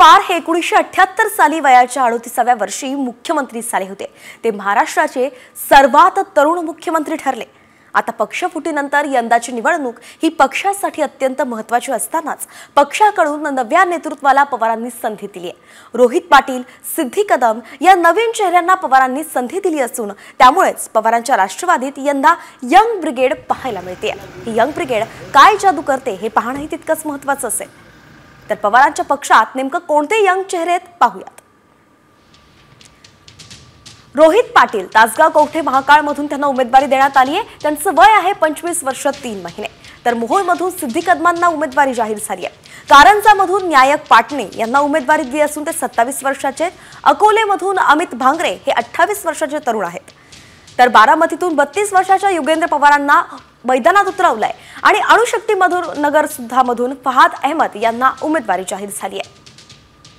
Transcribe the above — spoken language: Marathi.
वार हे एकोणीसशे अठ्ठ्याहत्तर साली वयाच्या अडोतीसाव्या वर्षी मुख्यमंत्री झाले होते ते महाराष्ट्राचे सर्वात तरुण मुख्यमंत्री ठरले आता पक्षफुटीनंतर यंदाची निवडणूक ही पक्षासाठी अत्यंत महत्त्वाची असतानाच पक्षाकडून नव्या नेतृत्वाला पवारांनी संधी दिली आहे रोहित पाटील सिद्धी कदम या नवीन चेहऱ्यांना पवारांनी संधी दिली असून त्यामुळेच पवारांच्या राष्ट्रवादीत यंदा यंग ब्रिगेड पाहायला मिळते ही यंग ब्रिगेड काय जादू करते हे पाहणंही तितकंच महत्त्वाचं असेल तर पवारांच्या पक्षात नेमकं कोणते यंग चेहरे आहेत पाहूयात रोहित पाटील तासगाव कवठे महाकाळमधून त्यांना उमेदवारी देण्यात आली आहे त्यांचं वय आहे पंचवीस वर्ष तीन महिने तर मोहोळमधून सिद्धी कदमांना उमेदवारी जाहीर झाली आहे कारंजामधून न्यायक पाटणे यांना उमेदवारी दिली असून ते सत्तावीस वर्षाचे अकोलेमधून अमित भांगरे हे अठ्ठावीस वर्षाचे तरुण आहेत तर बारामतीतून बत्तीस वर्षाच्या युगेंद्र पवारांना मैदानात उतरवलाय आणि अणुशक्ती मधुर नगर सुद्धा मधून फहाद अहमद यांना उमेदवारी जाहीर झाली आहे